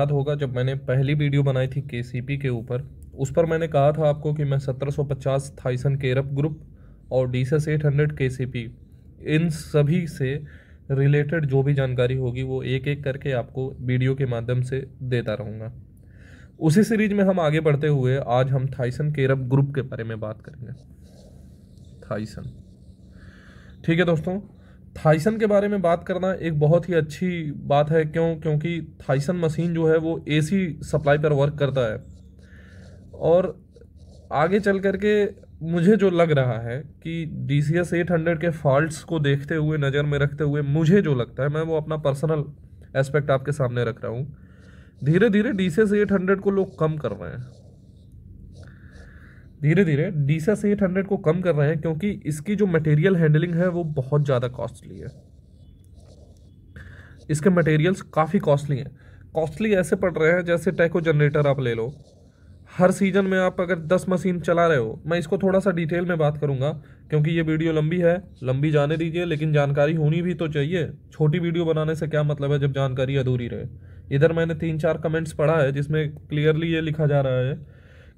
याद होगा जब मैंने पहली वीडियो बनाई थी के के ऊपर उस पर मैंने कहा था आपको कि मैं 1750 थाइसन केरप ग्रुप और डीसेस 800 केसीपी इन सभी से रिलेटेड जो भी जानकारी होगी वो एक एक करके आपको वीडियो के माध्यम से देता रहूँगा उसी सीरीज में हम आगे बढ़ते हुए आज हम थाइसन केरप ग्रुप के बारे में बात करेंगे थाइसन ठीक है दोस्तों थाइसन के बारे में बात करना एक बहुत ही अच्छी बात है क्यों क्योंकि थाइसन मशीन जो है वो एसी सप्लाई पर वर्क करता है और आगे चल कर के मुझे जो लग रहा है कि D C S eight hundred के फॉल्ट्स को देखते हुए नज़र में रखते हुए मुझे जो लगता है मैं वो अपना पर्सनल एस्पेक्ट आपके सामने रख रहा हूँ धीरे धीरे D C S eight hundred को लोग कम कर रहे हैं धीरे धीरे डीसा से एट हंड्रेड को कम कर रहे हैं क्योंकि इसकी जो मटेरियल हैंडलिंग है वो बहुत ज़्यादा कॉस्टली है इसके मटेरियल्स काफ़ी कॉस्टली हैं कॉस्टली ऐसे पड़ रहे हैं जैसे टैको जनरेटर आप ले लो हर सीज़न में आप अगर दस मशीन चला रहे हो मैं इसको थोड़ा सा डिटेल में बात करूंगा क्योंकि ये वीडियो लंबी है लंबी जाने दीजिए लेकिन जानकारी होनी भी तो चाहिए छोटी वीडियो बनाने से क्या मतलब है जब जानकारी अधूरी रहे इधर मैंने तीन चार कमेंट्स पढ़ा है जिसमें क्लियरली ये लिखा जा रहा है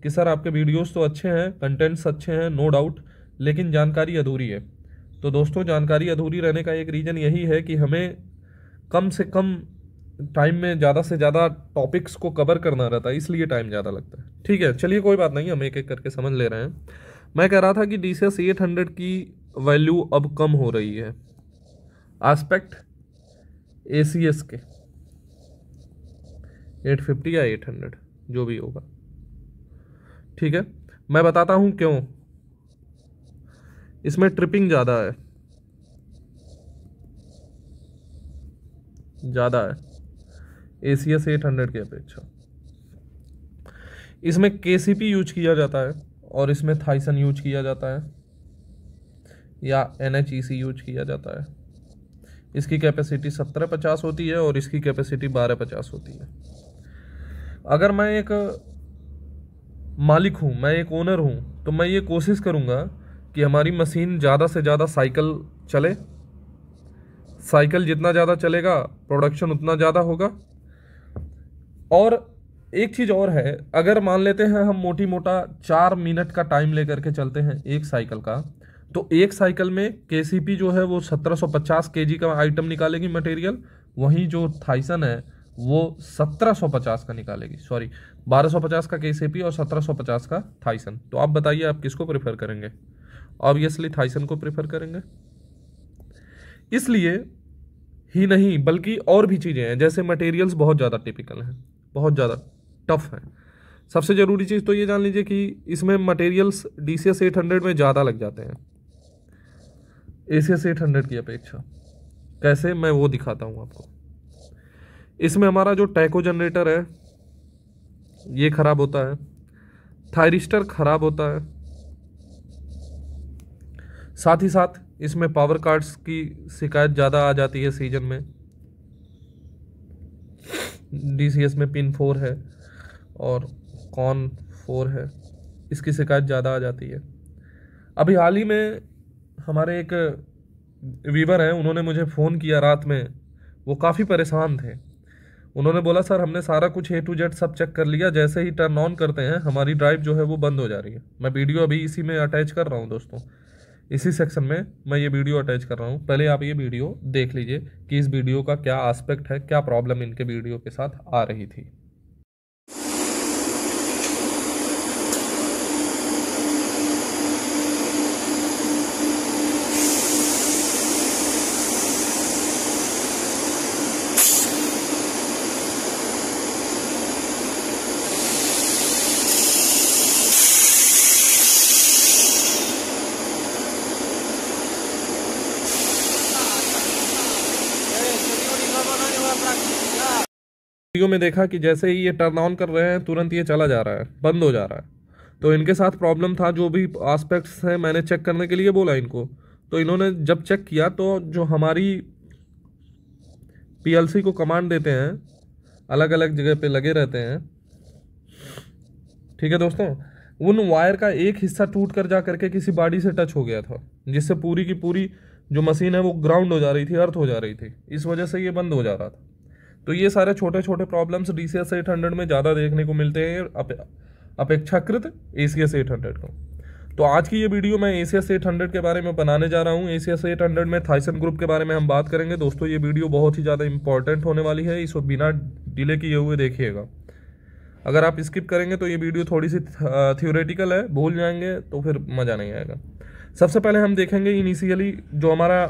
कि सर आपके वीडियोस तो अच्छे हैं कंटेंट्स अच्छे हैं नो डाउट लेकिन जानकारी अधूरी है तो दोस्तों जानकारी अधूरी रहने का एक रीज़न यही है कि हमें कम से कम टाइम में ज़्यादा से ज़्यादा टॉपिक्स को कवर करना रहता है इसलिए टाइम ज़्यादा लगता है ठीक है चलिए कोई बात नहीं हम एक एक करके समझ ले रहे हैं मैं कह रहा था कि डी सी एट हंड्रेड की वैल्यू अब कम हो रही है आस्पेक्ट ए सी एस के एट फिफ्टी या एट हंड्रेड जो भी होगा ठीक है मैं बताता हूँ क्यों इसमें ट्रिपिंग ज़्यादा है ज़्यादा है A C S eight hundred की अपेक्षा इसमें के सी पी यूज किया जाता है और इसमें थाइसन यूज किया जाता है या N H E C use किया जाता है इसकी कैपेसिटी सत्रह पचास होती है और इसकी कैपेसिटी बारह पचास होती है अगर मैं एक मालिक हूँ मैं एक ओनर हूँ तो मैं ये कोशिश करूँगा कि हमारी मशीन ज़्यादा से ज़्यादा साइकिल चले साइकिल जितना ज़्यादा चलेगा प्रोडक्शन उतना ज़्यादा होगा और एक चीज़ और है अगर मान लेते हैं हम मोटी मोटा चार मिनट का टाइम लेकर के चलते हैं एक साइकिल का तो एक साइकिल में के जो है वो 1750 सौ का आइटम निकालेगी मटेरियल वहीं जो थाइसन है वो 1750 का निकालेगी सॉरी 1250 का केसीपी और 1750 का थाइसन तो आप बताइए आप किसको प्रेफर करेंगे ऑब्वियसली थाइसन को प्रेफर करेंगे इसलिए ही नहीं बल्कि और भी चीज़ें हैं जैसे मटेरियल्स बहुत ज़्यादा टिपिकल हैं बहुत ज़्यादा टफ हैं सबसे ज़रूरी चीज़ तो ये जान लीजिए कि इसमें materials D C S eight hundred में ज़्यादा लग जाते हैं A C S eight hundred की अपेक्षा कैसे मैं वो दिखाता हूँ आपको इसमें हमारा जो टैको जनरेटर है ये ख़राब होता है थायरिस्टर ख़राब होता है साथ ही साथ इसमें पावर कार्ड्स की शिकायत ज़्यादा आ जाती है सीजन में डीसीएस में पिन फोर है और कॉन फोर है इसकी शिकायत ज़्यादा आ जाती है अभी हाल ही में हमारे एक वीवर हैं उन्होंने मुझे फ़ोन किया रात में वो काफ़ी परेशान थे उन्होंने बोला सर हमने सारा कुछ ए टू जेड सब चेक कर लिया जैसे ही टर्न ऑन करते हैं हमारी ड्राइव जो है वो बंद हो जा रही है मैं वीडियो अभी इसी में अटैच कर रहा हूँ दोस्तों इसी सेक्शन में मैं ये वीडियो अटैच कर रहा हूँ पहले आप ये वीडियो देख लीजिए कि इस वीडियो का क्या आस्पेक्ट है क्या प्रॉब्लम इनके वीडियो के साथ आ रही थी वीडियो में देखा कि जैसे ही ये टर्न ऑन कर रहे हैं तुरंत ये चला जा रहा है बंद हो जा रहा है तो इनके साथ प्रॉब्लम था जो भी आस्पेक्ट्स हैं मैंने चेक करने के लिए बोला इनको तो इन्होंने जब चेक किया तो जो हमारी पीएलसी को कमांड देते हैं अलग अलग जगह पे लगे रहते हैं ठीक है दोस्तों उन वायर का एक हिस्सा टूट कर जा करके किसी बाड़ी से टच हो गया था जिससे पूरी की पूरी जो मशीन है वो ग्राउंड हो जा रही थी अर्थ हो जा रही थी इस वजह से ये बंद हो जा रहा था तो ये सारे छोटे छोटे problems D C S eight hundred में ज़्यादा देखने को मिलते हैं अपेक्षाकृत A C S eight hundred को तो आज की ये वीडियो मैं A C S eight hundred के बारे में बनाने जा रहा हूँ A C S eight hundred में थाइसन ग्रुप के बारे में हम बात करेंगे दोस्तों ये वीडियो बहुत ही ज़्यादा इंपॉर्टेंट होने वाली है इसको बिना डिले किए हुए देखिएगा अगर आप स्किप करेंगे तो ये वीडियो थोड़ी सी थियोरेटिकल है भूल जाएंगे तो फिर मज़ा नहीं आएगा सबसे पहले हम देखेंगे इनिशियली जो हमारा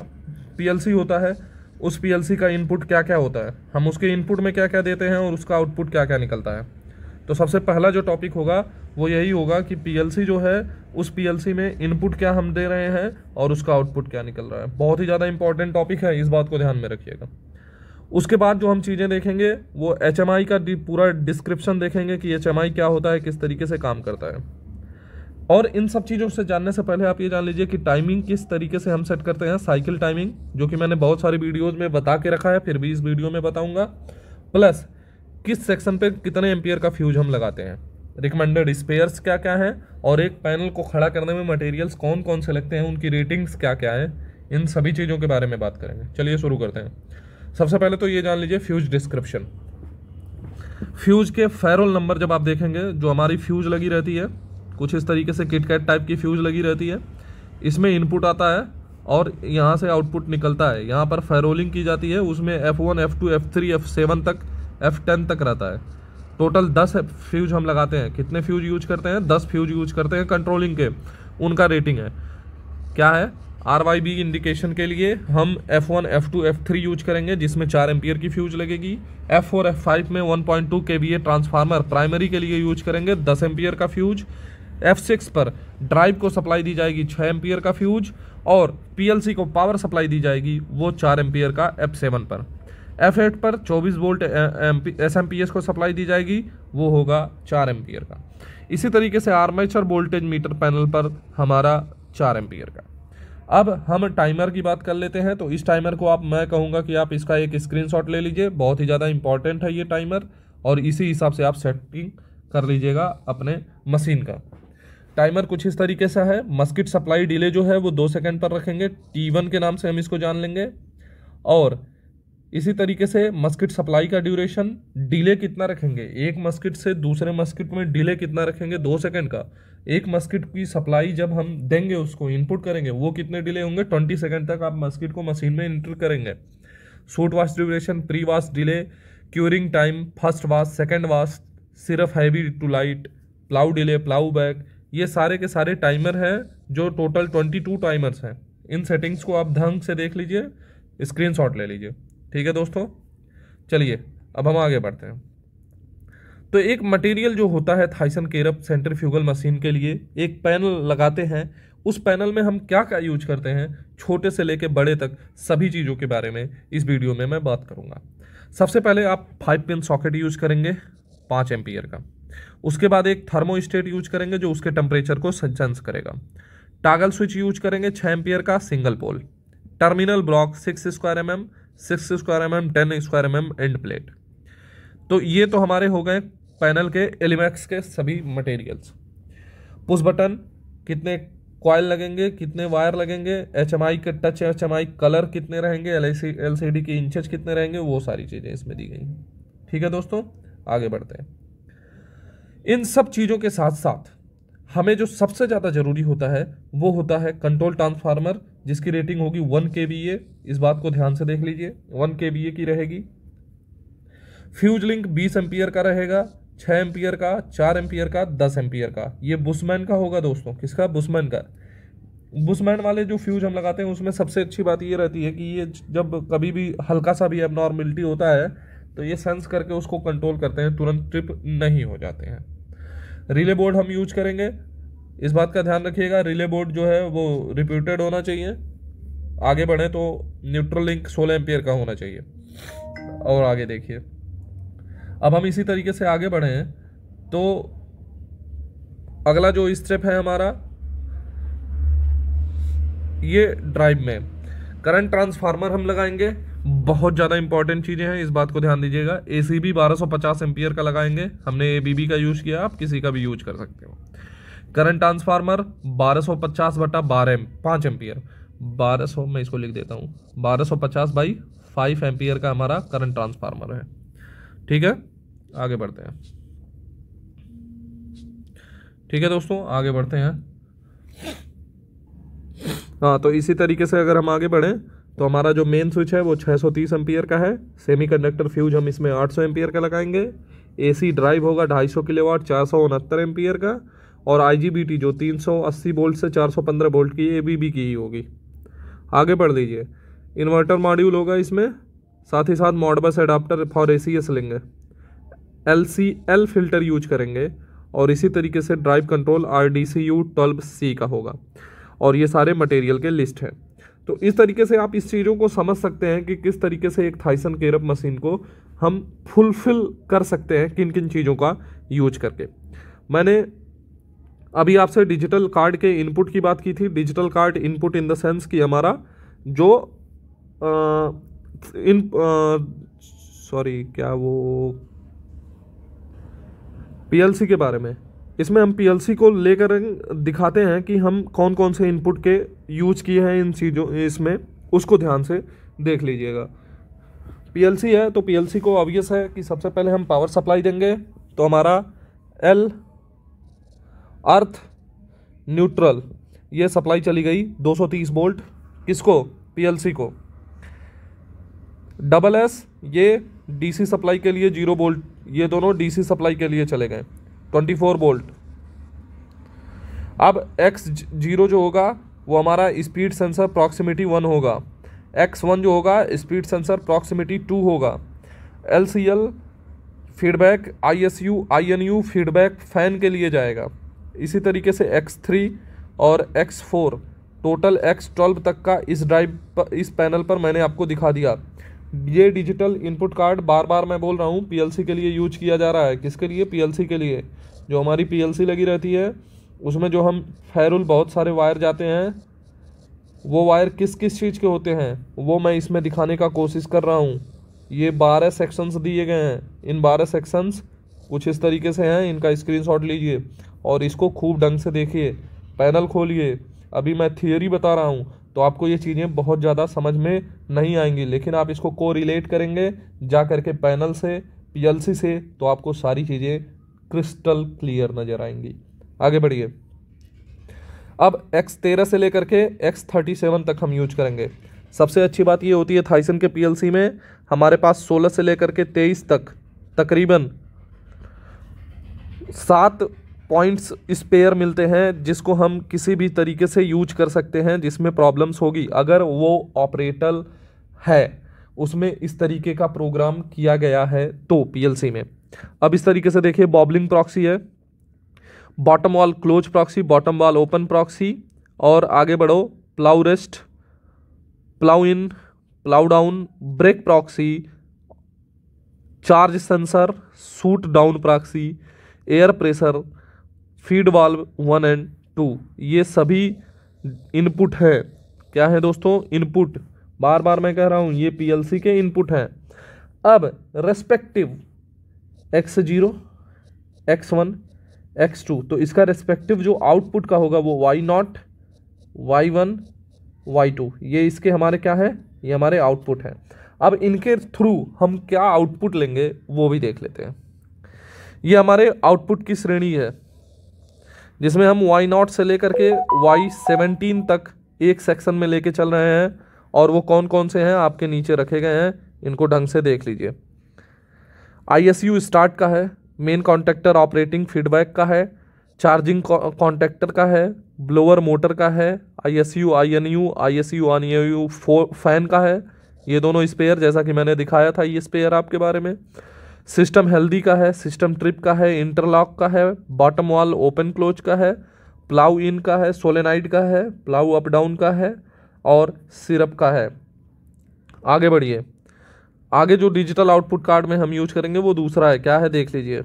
पी होता है उस पीएलसी का इनपुट क्या क्या होता है हम उसके इनपुट में क्या क्या देते हैं और उसका आउटपुट क्या क्या निकलता है तो सबसे पहला जो टॉपिक होगा वो यही होगा कि पीएलसी जो है उस पीएलसी में इनपुट क्या हम दे रहे हैं और उसका आउटपुट क्या निकल रहा है बहुत ही ज़्यादा इंपॉर्टेंट टॉपिक है इस बात को ध्यान में रखिएगा उसके बाद जो हम चीज़ें देखेंगे वो एच का पूरा डिस्क्रिप्शन देखेंगे कि एच क्या होता है किस तरीके से काम करता है और इन सब चीज़ों से जानने से पहले आप ये जान लीजिए कि टाइमिंग किस तरीके से हम सेट करते हैं साइकिल टाइमिंग जो कि मैंने बहुत सारी वीडियोज़ में बता के रखा है फिर भी इस वीडियो में बताऊँगा प्लस किस सेक्शन पर कितने एम्पियर का फ्यूज हम लगाते हैं रिकमेंडेड स्पेयर्स क्या क्या हैं और एक पैनल को खड़ा करने में मटेरियल्स कौन कौन से लगते हैं उनकी रेटिंग्स क्या क्या हैं इन सभी चीज़ों के बारे में बात करेंगे चलिए शुरू करते हैं सबसे पहले तो ये जान लीजिए फ्यूज डिस्क्रिप्शन फ्यूज के फेरोल नंबर जब आप देखेंगे जो हमारी फ्यूज लगी रहती है कुछ इस तरीके से किटकैट टाइप की फ्यूज लगी रहती है इसमें इनपुट आता है और यहाँ से आउटपुट निकलता है यहाँ पर फेरोलिंग की जाती है उसमें F one F two F three F seven तक एफ़ टेन तक रहता है टोटल दस फ्यूज हम लगाते हैं कितने फ्यूज यूज करते हैं दस फ्यूज यूज करते हैं कंट्रोलिंग के उनका रेटिंग है क्या है आर वाई बी इंडिकेशन के लिए हम F one F two F three use करेंगे जिसमें चार एम्पियर की फ्यूज लगेगी एफ़ फोर एफ़ फाइव में वन पॉइंट टू के ट्रांसफार्मर प्राइमरी के लिए यूज करेंगे दस एम्पियर का फ्यूज एफ सिक्स पर ड्राइव को सप्लाई दी जाएगी छः एम्पियर का फ्यूज और पीएलसी को पावर सप्लाई दी जाएगी वो चार एम्पियर का एफ सेवन पर एफ एट पर चौबीस volt S M P S को सप्लाई दी जाएगी वो होगा चार एम्पियर का इसी तरीके से आर्मेचर वोल्टेज मीटर पैनल पर हमारा चार एम्पियर का अब हम टाइमर की बात कर लेते हैं तो इस टाइमर को आप मैं कहूँगा कि आप इसका एक स्क्रीनशॉट ले लीजिए बहुत ही ज़्यादा इंपॉर्टेंट है ये टाइमर और इसी हिसाब से आप सेटिंग कर लीजिएगा अपने मशीन का टाइमर कुछ इस तरीके से है मस्किट सप्लाई डिले जो है वो दो सेकंड पर रखेंगे टी वन के नाम से हम इसको जान लेंगे और इसी तरीके से मस्किट सप्लाई का ड्यूरेशन डिले कितना रखेंगे एक मस्किट से दूसरे मस्किट में डिले कितना रखेंगे दो सेकंड का एक मस्किट की सप्लाई जब हम देंगे उसको इनपुट करेंगे वो कितने डिले होंगे ट्वेंटी सेकेंड तक आप मस्किट को मशीन में इंटर करेंगे chute wash duration pre wash delay curing time first wash second wash सिर्फ heavy to light plough delay plough back ये सारे के सारे टाइमर हैं जो टोटल ट्वेंटी टू टाइमर्स हैं इन सेटिंग्स को आप ढंग से देख लीजिए स्क्रीन शॉट ले लीजिए ठीक है दोस्तों चलिए अब हम आगे बढ़ते हैं तो एक मटेरियल जो होता है थाइसन केरप सेंट्रीफ्यूगल मशीन के लिए एक पैनल लगाते हैं उस पैनल में हम क्या क्या यूज करते हैं छोटे से लेके बड़े तक सभी चीज़ों के बारे में इस वीडियो में मैं बात करूँगा सबसे पहले आप फाइव पिन सॉकेट यूज करेंगे पाँच एम्पियर का उसके बाद एक थर्मोस्टेट यूज करेंगे जो उसके टेम्परेचर को सेंस करेगा टागल स्विच यूज करेंगे छः एम्पियर का single pole terminal block six square M M six square M M ten square M M end plate तो ये तो हमारे हो गए पैनल के एलिमैक्स के सभी मटेरियल्स पुश बटन कितने कॉयल लगेंगे कितने वायर लगेंगे एच के टच एच कलर कितने रहेंगे एल एल सी डी के इंचज कितने रहेंगे वो सारी चीज़ें इसमें दी गई ठीक है दोस्तों आगे बढ़ते हैं इन सब चीज़ों के साथ साथ हमें जो सबसे ज़्यादा ज़रूरी होता है वो होता है कंट्रोल ट्रांसफार्मर जिसकी रेटिंग होगी वन के बी ए इस बात को ध्यान से देख लीजिए वन के बी ए की रहेगी फ्यूज लिंक बीस एम्पियर का रहेगा छः एम्पियर का चार एम्पियर का दस एम्पियर का ये बुसमैन का होगा दोस्तों किसका बुसमैन का बुसमैन वाले जो फ्यूज हम लगाते हैं उसमें सबसे अच्छी बात ये रहती है कि ये जब कभी भी हल्का सा भी एबनॉर्मिलिटी होता है तो ये सेंस करके उसको कंट्रोल करते हैं तुरंत ट्रिप नहीं हो जाते हैं रिले बोर्ड हम यूज करेंगे इस बात का ध्यान रखिएगा रिले बोर्ड जो है वो रिप्यूटेड होना चाहिए आगे बढ़े तो न्यूट्रल लिंक सोलह एम्पियर का होना चाहिए और आगे देखिए अब हम इसी तरीके से आगे बढ़े हैं तो अगला जो स्टेप है हमारा ये ड्राइव में करंट ट्रांसफार्मर हम लगाएंगे बहुत ज़्यादा इंपॉर्टेंट चीज़ें हैं इस बात को ध्यान दीजिएगा ए सी बी बारह सौ पचास एम्पियर का लगाएंगे हमने ए बी बी का यूज़ किया आप किसी का भी यूज कर सकते हो करंट ट्रांसफार्मर बारह सौ पचास बटा बारह पाँच एम्पियर बारह सौ मैं इसको लिख देता हूँ बारह सौ पचास बाई फाइव एम्पियर का हमारा करंट ट्रांसफार्मर है ठीक है आगे बढ़ते हैं ठीक है दोस्तों आगे बढ़ते हैं हाँ तो इसी तरीके से अगर हम आगे बढ़ें तो हमारा जो मेन स्विच है वो 630 एम्पियर का है सेमीकंडक्टर फ्यूज हम इसमें 800 एम्पियर का लगाएंगे एसी ड्राइव होगा 250 किलोवाट चार सौ उनहत्तर एम्पियर का और आईजीबीटी जो 380 वोल्ट से 415 वोल्ट की ए बी बी की ही होगी आगे बढ़ लीजिए इन्वर्टर मॉड्यूल होगा इसमें साथ ही साथ Modbus adapter for A C S लेंगे L C L filter use करेंगे और इसी तरीके से drive control R D C U twelve C का होगा और ये सारे मटेरियल के लिस्ट हैं तो इस तरीके से आप इस चीज़ों को समझ सकते हैं कि किस तरीके से एक थाइसन केरप मशीन को हम फुलफिल कर सकते हैं किन किन चीज़ों का यूज करके मैंने अभी आपसे डिजिटल कार्ड के इनपुट की बात की थी digital card input in the sense कि हमारा जो आ, इन सॉरी क्या वो पीएलसी के बारे में इसमें हम पीएलसी को लेकर दिखाते हैं कि हम कौन कौन से इनपुट के यूज किए हैं इन चीज़ों इसमें उसको ध्यान से देख लीजिएगा पीएलसी है तो पीएलसी को ऑब्वियस है कि सबसे पहले हम पावर सप्लाई देंगे तो हमारा एल अर्थ न्यूट्रल ये सप्लाई चली गई 230 वोल्ट किसको पीएलसी को डबल एस ये डीसी सप्लाई के लिए जीरो वोल्ट ये दोनों डीसी सप्लाई के लिए चले गए ट्वेंटी फोर बोल्ट अब एक्स जीरो जो होगा वो हमारा स्पीड सेंसर प्रॉक्सिमिटी वन होगा एक्स वन जो होगा स्पीड सेंसर प्रॉक्सिमिटी टू होगा L C L feedback I S U I N U feedback fan के लिए जाएगा इसी तरीके से एक्स थ्री और X four total X twelve तक का इस ड्राइव पर इस पैनल पर मैंने आपको दिखा दिया ये डिजिटल इनपुट कार्ड बार बार मैं बोल रहा हूँ पीएलसी के लिए यूज किया जा रहा है किसके लिए पीएलसी के लिए जो हमारी पीएलसी लगी रहती है उसमें जो हम फैरुल बहुत सारे वायर जाते हैं वो वायर किस किस चीज़ के होते हैं वो मैं इसमें दिखाने का कोशिश कर रहा हूँ ये बारह सेक्शंस दिए गए हैं इन बारह सेक्शंस कुछ इस तरीके से हैं इनका स्क्रीन लीजिए और इसको खूब ढंग से देखिए पैनल खोलिए अभी मैं थियोरी बता रहा हूँ तो आपको ये चीज़ें बहुत ज़्यादा समझ में नहीं आएंगी लेकिन आप इसको को करेंगे जा करके पैनल से पीएलसी से तो आपको सारी चीज़ें क्रिस्टल क्लियर नजर आएंगी आगे बढ़िए अब एक्स तेरह से लेकर के एक्स थर्टी सेवन तक हम यूज करेंगे सबसे अच्छी बात ये होती है थाइसन के पी में हमारे पास सोलह से लेकर के तेईस तक तकरीबन सात पॉइंट्स स्पेयर मिलते हैं जिसको हम किसी भी तरीके से यूज कर सकते हैं जिसमें प्रॉब्लम्स होगी अगर वो ऑपरेटल है उसमें इस तरीके का प्रोग्राम किया गया है तो पी में अब इस तरीके से देखिए बॉबलिंग प्रॉक्सी है bottom wall close proxy bottom wall open proxy और आगे बढ़ो plough rest plough in plough down brake proxy charge sensor chute down proxy air pressure feed valve one and two ये सभी इनपुट हैं क्या है दोस्तों इनपुट बार बार मैं कह रहा हूँ ये पीएलसी के इनपुट हैं अब respective X zero X one X two तो इसका रेस्पेक्टिव जो आउटपुट का होगा वो Y not Y one Y two ये इसके हमारे क्या है ये हमारे आउटपुट हैं अब इनके थ्रू हम क्या आउटपुट लेंगे वो भी देख लेते हैं ये हमारे आउटपुट की श्रेणी है जिसमें हम वाई नॉट से लेकर के वाई सेवनटीन तक एक सेक्शन में लेके चल रहे हैं और वो कौन कौन से हैं आपके नीचे रखे गए हैं इनको ढंग से देख लीजिए आईएसयू स्टार्ट का है मेन कॉन्टैक्टर ऑपरेटिंग फीडबैक का है चार्जिंग कॉन्टैक्टर का है ब्लोअर मोटर का है I S U I N U I S U आन यू यू फैन का है ये दोनों स्पेयर जैसा कि मैंने दिखाया था ये स्पेयर आपके बारे में सिस्टम हेल्दी का है सिस्टम ट्रिप का है इंटरलॉक का है बॉटम वॉल ओपन क्लोज का है प्लाउ इन का है सोलेनाइड का है प्लाउ अप डाउन का है और सिरप का है आगे बढ़िए आगे जो डिजिटल आउटपुट कार्ड में हम यूज करेंगे वो दूसरा है क्या है देख लीजिए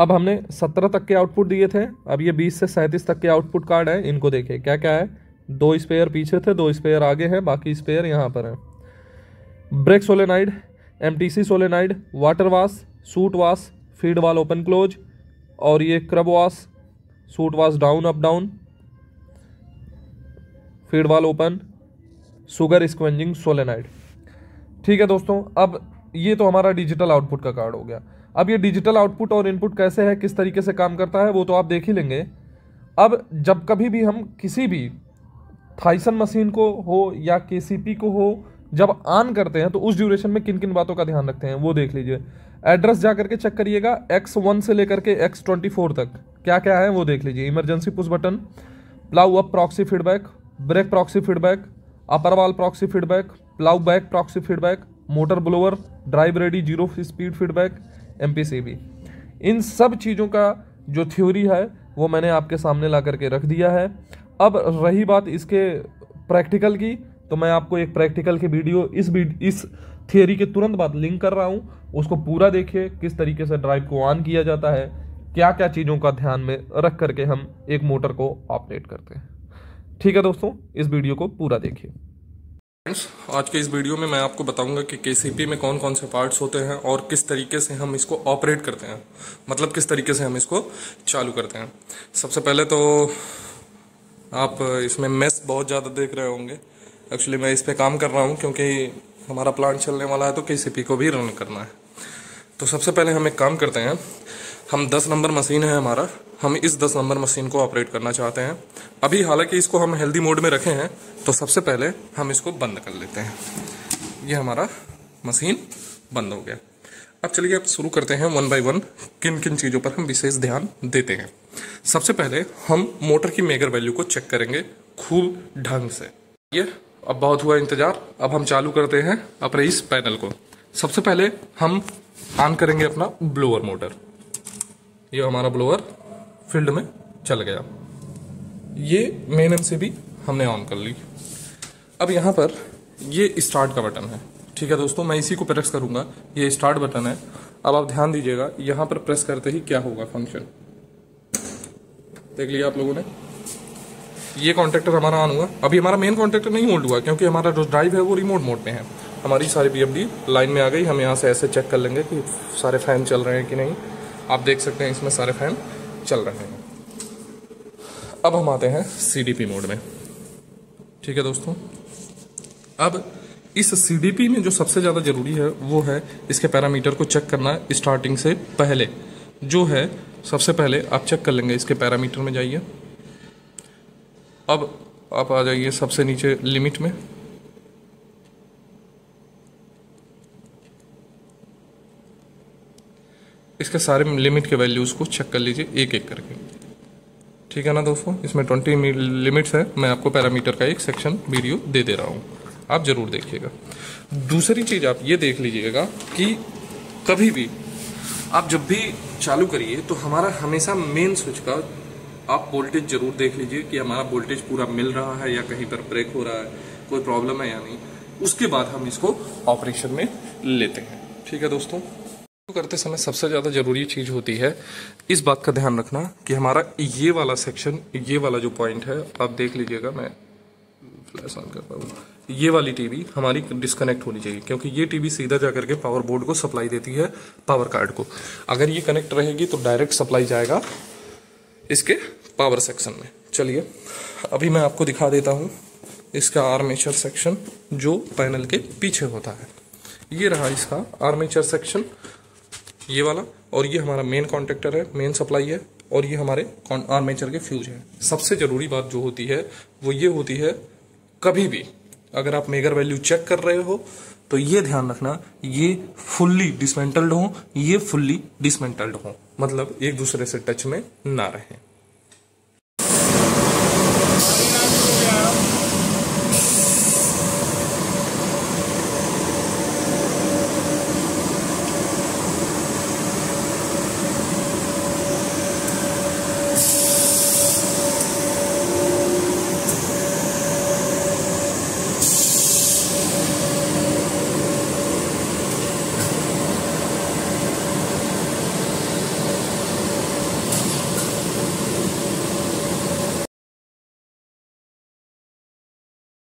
अब हमने सत्रह तक के आउटपुट दिए थे अब ये बीस से सैंतीस तक के आउटपुट कार्ड हैं इनको देखिए क्या क्या है दो स्पेयर पीछे थे दो स्पेयर आगे हैं बाकी स्पेयर यहाँ पर हैं brake solenoid M T C solenoid water wash chute wash feed valve open close और ये क्रब wash chute wash down up down feed valve open sugar स्क्वेंजिंग सोलेनाइड ठीक है दोस्तों अब ये तो हमारा डिजिटल आउटपुट का कार्ड हो गया अब ये डिजिटल आउटपुट और इनपुट कैसे है किस तरीके से काम करता है वो तो आप देख ही लेंगे अब जब कभी भी हम किसी भी थाइसन मशीन को हो या के को हो जब ऑन करते हैं तो उस ड्यूरेशन में किन किन बातों का ध्यान रखते हैं वो देख लीजिए एड्रेस जा करके चेक करिएगा एक्स वन से लेकर के एक्स ट्वेंटी फोर तक क्या क्या है वो देख लीजिए emergency push button plough up proxy feedback brake proxy feedback upper wall proxy feedback plough back proxy feedback motor blower drive ready zero speed feedback M इन सब चीज़ों का जो थ्योरी है वो मैंने आपके सामने ला करके रख दिया है अब रही बात इसके प्रैक्टिकल की तो मैं आपको एक प्रैक्टिकल की वीडियो इस इस थियोरी के तुरंत बाद लिंक कर रहा हूँ उसको पूरा देखिए किस तरीके से ड्राइव को ऑन किया जाता है क्या क्या चीज़ों का ध्यान में रख करके हम एक मोटर को ऑपरेट करते हैं ठीक है दोस्तों इस वीडियो को पूरा देखिए फ्रेंड्स आज के इस वीडियो में मैं आपको बताऊंगा कि के में कौन कौन से पार्ट्स होते हैं और किस तरीके से हम इसको ऑपरेट करते हैं मतलब किस तरीके से हम इसको चालू करते हैं सबसे पहले तो आप इसमें मेस बहुत ज़्यादा देख रहे होंगे एक्चुअली मैं इस पर काम कर रहा हूँ क्योंकि हमारा प्लांट चलने वाला है तो के को भी रन करना है तो सबसे पहले हम एक काम करते हैं हम दस नंबर मशीन है हमारा हम इस दस नंबर मशीन को ऑपरेट करना चाहते हैं अभी हालांकि इसको हम हेल्दी मोड में रखे हैं तो सबसे पहले हम इसको बंद कर लेते हैं ये हमारा मशीन बंद हो गया अब चलिए अब शुरू करते हैं वन बाय वन किन किन चीज़ों पर हम विशेष ध्यान देते हैं सबसे पहले हम मोटर की मेगर वैल्यू को चेक करेंगे खूब ढंग से ये अब बहुत हुआ इंतज़ार अब हम चालू करते हैं अपने इस पैनल को सबसे पहले हम ऑन करेंगे अपना ब्लोअर मोटर ये हमारा ब्लोअर फील्ड में चल गया ये मेन एम से भी हमने ऑन कर ली अब यहाँ पर ये स्टार्ट का बटन है ठीक है दोस्तों मैं इसी को प्रेस करूंगा ये स्टार्ट बटन है अब आप ध्यान दीजिएगा यहाँ पर प्रेस करते ही क्या होगा फंक्शन देख लिया आप लोगों ने ये कॉन्ट्रेक्टर हमारा ऑन हुआ अभी हमारा मेन कॉन्ट्रेक्टर नहीं होल्ड हुआ क्योंकि हमारा जो ड्राइव है वो रिमोट मोड में है हमारी सारी पी लाइन में आ गई हम यहाँ से ऐसे चेक कर लेंगे कि सारे फैन चल रहे हैं कि नहीं आप देख सकते हैं इसमें सारे फैन चल रहे हैं अब हम आते हैं सी मोड में ठीक है दोस्तों अब इस सी में जो सबसे ज़्यादा ज़रूरी है वो है इसके पैरामीटर को चेक करना स्टार्टिंग से पहले जो है सबसे पहले आप चेक कर लेंगे इसके पैरामीटर में जाइए अब आप आ जाइए सबसे नीचे लिमिट में इसके सारे लिमिट के वैल्यूज़ को चेक कर लीजिए एक एक करके ठीक है ना दोस्तों इसमें ट्वेंटी लिमिट्स है मैं आपको पैरामीटर का एक सेक्शन वीडियो दे दे रहा हूँ आप ज़रूर देखिएगा दूसरी चीज़ आप ये देख लीजिएगा कि कभी भी आप जब भी चालू करिए तो हमारा हमेशा मेन स्विच का आप वोल्टेज ज़रूर देख लीजिए कि हमारा वोल्टेज पूरा मिल रहा है या कहीं पर ब्रेक हो रहा है कोई प्रॉब्लम है या नहीं उसके बाद हम इसको ऑपरेशन में लेते हैं ठीक है दोस्तों करते समय सबसे ज़्यादा ज़रूरी चीज़ होती है इस बात का ध्यान रखना कि हमारा ये वाला सेक्शन ये वाला जो पॉइंट है आप देख लीजिएगा मैं फ्लैश ऑन कर पाऊँ ये वाली टीवी हमारी डिस्कनेक्ट होनी चाहिए क्योंकि ये टीवी सीधा जा करके पावर बोर्ड को सप्लाई देती है पावर कार्ड को अगर ये कनेक्ट रहेगी तो डायरेक्ट सप्लाई जाएगा इसके पावर सेक्शन में चलिए अभी मैं आपको दिखा देता हूँ इसका आर्मेचर सेक्शन जो पैनल के पीछे होता है ये रहा इसका आर्मेचर सेक्शन ये वाला और ये हमारा मेन कॉन्ट्रेक्टर है मेन सप्लाई है और ये हमारे आर्मेचर के फ्यूज हैं सबसे ज़रूरी बात जो होती है वो ये होती है कभी भी अगर आप मेगर वैल्यू चेक कर रहे हो तो ये ध्यान रखना ये फुल्ली डिसमेंटल्ड हो ये फुल्ली डिसमेंटल्ड हो मतलब एक दूसरे से टच में ना रहें